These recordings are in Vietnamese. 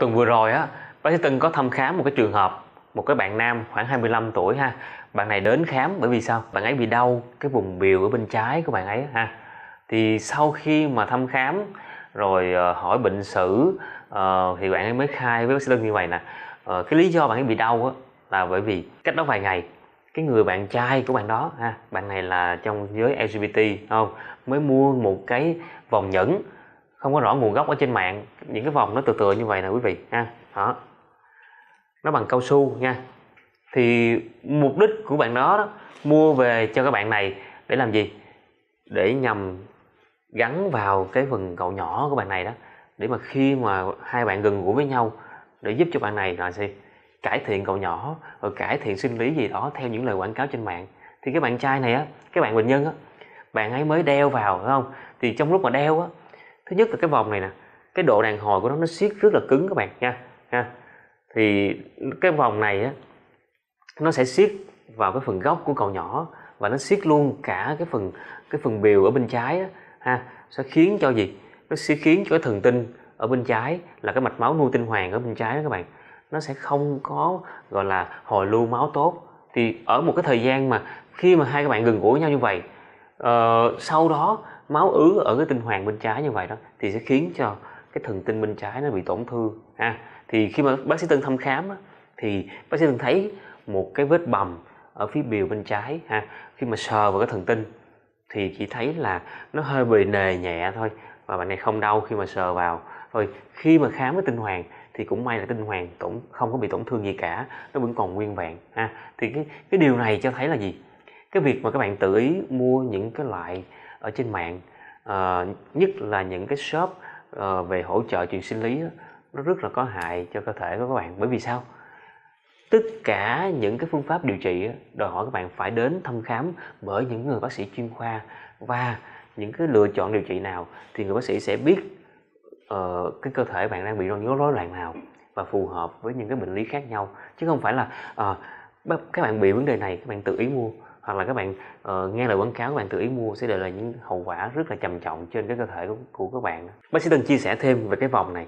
tuần vừa rồi á bác sĩ Tân có thăm khám một cái trường hợp một cái bạn nam khoảng 25 tuổi ha bạn này đến khám bởi vì sao bạn ấy bị đau cái vùng biểu ở bên trái của bạn ấy ha thì sau khi mà thăm khám rồi ờ, hỏi bệnh sử ờ, thì bạn ấy mới khai với bác sĩ Tân như vậy nè ờ, cái lý do bạn ấy bị đau á là bởi vì cách đó vài ngày cái người bạn trai của bạn đó ha bạn này là trong giới LGBT không mới mua một cái vòng nhẫn không có rõ nguồn gốc ở trên mạng những cái vòng nó tự tựa như vậy nè quý vị ha đó nó bằng cao su nha thì mục đích của bạn đó, đó mua về cho các bạn này để làm gì để nhằm gắn vào cái phần cậu nhỏ của bạn này đó để mà khi mà hai bạn gần gũi với nhau để giúp cho bạn này là gì cải thiện cậu nhỏ rồi cải thiện sinh lý gì đó theo những lời quảng cáo trên mạng thì cái bạn trai này á cái bạn bình nhân á bạn ấy mới đeo vào phải không thì trong lúc mà đeo á thứ nhất là cái vòng này nè cái độ đàn hồi của nó nó siết rất là cứng các bạn nha ha thì cái vòng này á nó sẽ siết vào cái phần góc của cầu nhỏ và nó siết luôn cả cái phần cái phần biểu ở bên trái á, ha sẽ khiến cho gì nó sẽ khiến cho cái thần kinh ở bên trái là cái mạch máu nuôi tinh hoàng ở bên trái đó các bạn nó sẽ không có gọi là hồi lưu máu tốt thì ở một cái thời gian mà khi mà hai các bạn gần gũi nhau như vậy uh, sau đó máu ứ ở cái tinh hoàng bên trái như vậy đó thì sẽ khiến cho cái thần kinh bên trái nó bị tổn thương ha à, thì khi mà bác sĩ Tân thăm khám á, thì bác sĩ Tân thấy một cái vết bầm ở phía biểu bên trái ha à, khi mà sờ vào cái thần tinh thì chỉ thấy là nó hơi bị nề nhẹ thôi và bạn này không đau khi mà sờ vào rồi khi mà khám cái tinh hoàng thì cũng may là tinh hoàng tổn không có bị tổn thương gì cả nó vẫn còn nguyên vẹn ha à, thì cái cái điều này cho thấy là gì cái việc mà các bạn tự ý mua những cái loại ở trên mạng à, nhất là những cái shop à, về hỗ trợ chuyện sinh lý đó, nó rất là có hại cho cơ thể của các bạn bởi vì sao tất cả những cái phương pháp điều trị đòi hỏi các bạn phải đến thăm khám bởi những người bác sĩ chuyên khoa và những cái lựa chọn điều trị nào thì người bác sĩ sẽ biết uh, cái cơ thể bạn đang bị những rối loạn nào và phù hợp với những cái bệnh lý khác nhau chứ không phải là uh, các bạn bị vấn đề này các bạn tự ý mua hoặc là các bạn uh, nghe lời quảng cáo các bạn tự ý mua sẽ để lại những hậu quả rất là trầm trọng trên cái cơ thể của, của các bạn bác sĩ tân chia sẻ thêm về cái vòng này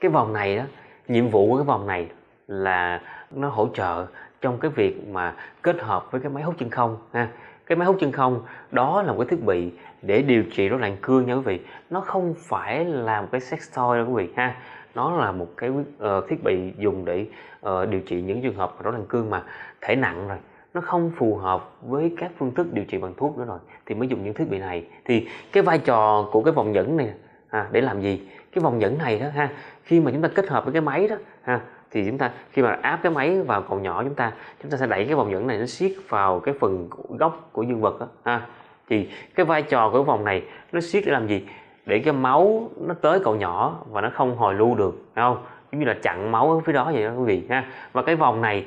cái vòng này đó nhiệm vụ của cái vòng này là nó hỗ trợ trong cái việc mà kết hợp với cái máy hút chân không ha cái máy hút chân không đó là một cái thiết bị để điều trị rối loạn cương nha quý vị nó không phải là một cái sex toy đâu quý vị ha nó là một cái uh, thiết bị dùng để uh, điều trị những trường hợp rối loạn cương mà thể nặng rồi nó không phù hợp với các phương thức điều trị bằng thuốc nữa rồi thì mới dùng những thiết bị này thì cái vai trò của cái vòng nhẫn này à, để làm gì cái vòng nhẫn này đó ha khi mà chúng ta kết hợp với cái máy đó ha thì chúng ta khi mà áp cái máy vào cầu nhỏ chúng ta chúng ta sẽ đẩy cái vòng nhẫn này nó siết vào cái phần góc của dương vật đó ha thì cái vai trò của vòng này nó siết để làm gì để cái máu nó tới cầu nhỏ và nó không hồi lưu được không giống như là chặn máu ở phía đó vậy đó quý vị ha và cái vòng này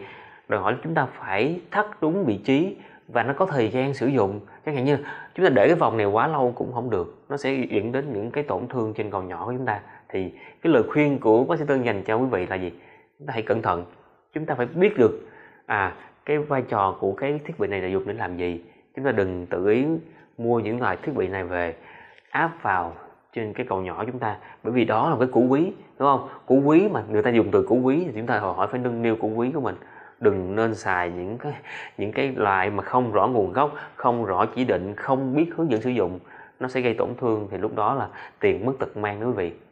đòi hỏi chúng ta phải thắt đúng vị trí và nó có thời gian sử dụng chẳng hạn như chúng ta để cái vòng này quá lâu cũng không được nó sẽ dẫn đến những cái tổn thương trên cầu nhỏ của chúng ta thì cái lời khuyên của bác sĩ tân dành cho quý vị là gì chúng ta hãy cẩn thận chúng ta phải biết được à cái vai trò của cái thiết bị này là dùng để làm gì chúng ta đừng tự ý mua những loại thiết bị này về áp vào trên cái cầu nhỏ chúng ta bởi vì đó là cái củ quý đúng không củ quý mà người ta dùng từ củ quý thì chúng ta hỏi phải nâng niu củ quý của mình đừng nên xài những cái những cái loại mà không rõ nguồn gốc không rõ chỉ định không biết hướng dẫn sử dụng nó sẽ gây tổn thương thì lúc đó là tiền mất tật mang quý vị